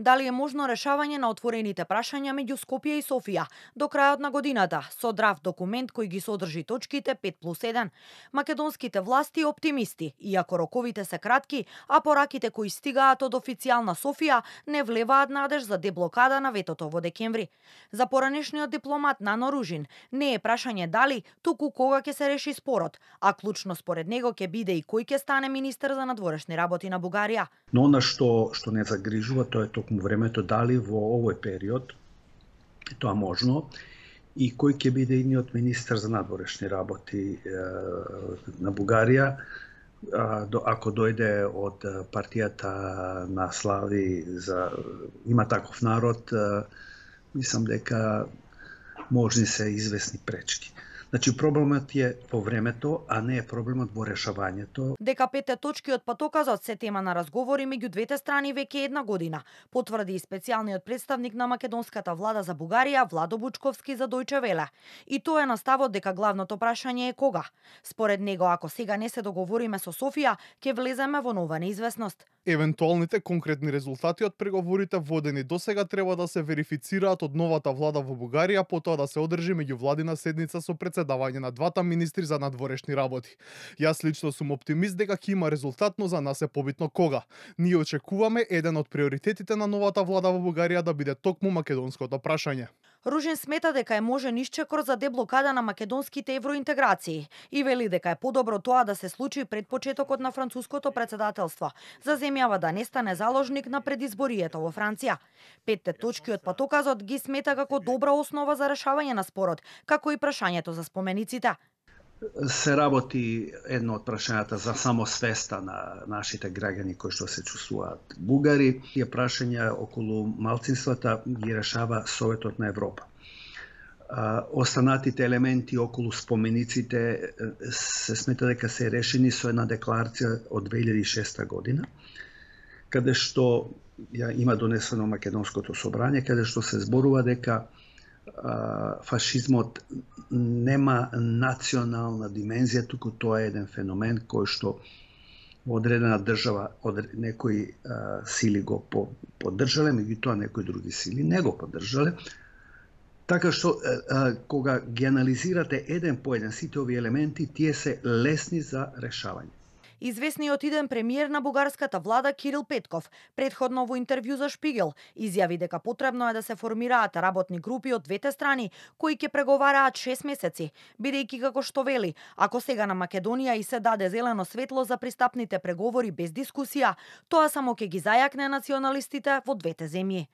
дали е можно решавање на отворените прашања меѓу Скопје и Софија до крајот на годината со драв документ кој ги содржи точките 5 плюс 1. Македонските власти оптимисти, иако роковите се кратки, а пораките кои стигаат од официјална Софија не влеваат надеж за деблокада на ветото во декември. За поранешниот дипломат на Норужин не е прашање дали, туку кога ќе се реши спорот, а клучно според него ќе биде и кој ќе стане министер за надворешни работи на Бугарија. Но она што што не загрижува тоа е тоа токму времето, дали во овој период тоа можно и кој ќе биде иниот министер за надворешни работи на Бугарија, ако дојде од партијата на Слави за има таков народ, мислам дека можни се известни пречки. Значи проблемот е во времето, а не е проблемот во решавањето. Дека пете точки од патоказот се тема на разговори меѓу двете страни веќе една година, потврди и специјалниот представник на македонската влада за Бугарија Владо Бучковски за Дојче Веле. И тоа е наставот дека главното прашање е кога. Според него, ако сега не се договориме со Софија, ќе влеземе во нова неизвестност. Евентуалните конкретни резултати од преговорите водени до сега треба да се верифицираат од новата влада во Бугарија, потоа да се одржи меѓувладина седница со председател давање на двата министри за надворешни работи. Јас лично сум оптимист дека ќе има резултат, но за нас е побитно кога. Ние очекуваме еден од приоритетите на новата влада во Бугарија да биде токму македонското прашање. Ружин смета дека е можен исчекор за деблокада на македонските евроинтеграции и вели дека е подобро тоа да се случи пред почетокот на француското председателство, за земјава да не стане заложник на предизборието во Франција. Петте точки од патоказот ги смета како добра основа за решавање на спорот, како и прашањето за спомениците се работи едно од прашањата за самосвеста на нашите граѓани кои што се чувствуваат бугари. Тие прашања околу малцинствата ги решава Советот на Европа. Останатите елементи околу спомениците се смета дека се решени со една декларација од 2006 година, каде што ја има донесено Македонското собрание, каде што се зборува дека фашизмот нема национална димензија, туку тоа е еден феномен кој што во одредена држава од некои сили го по, поддржале, меѓутоа некои други сили не го поддржале. Така што кога ги анализирате еден по еден сите овие елементи, тие се лесни за решавање. Известниот иден премиер на бугарската влада Кирил Петков, предходно во интервју за Шпигел, изјави дека потребно е да се формираат работни групи од двете страни кои ќе преговараат 6 месеци, бидејќи како што вели, ако сега на Македонија и се даде зелено светло за пристапните преговори без дискусија, тоа само ќе ги зајакне националистите во двете земји.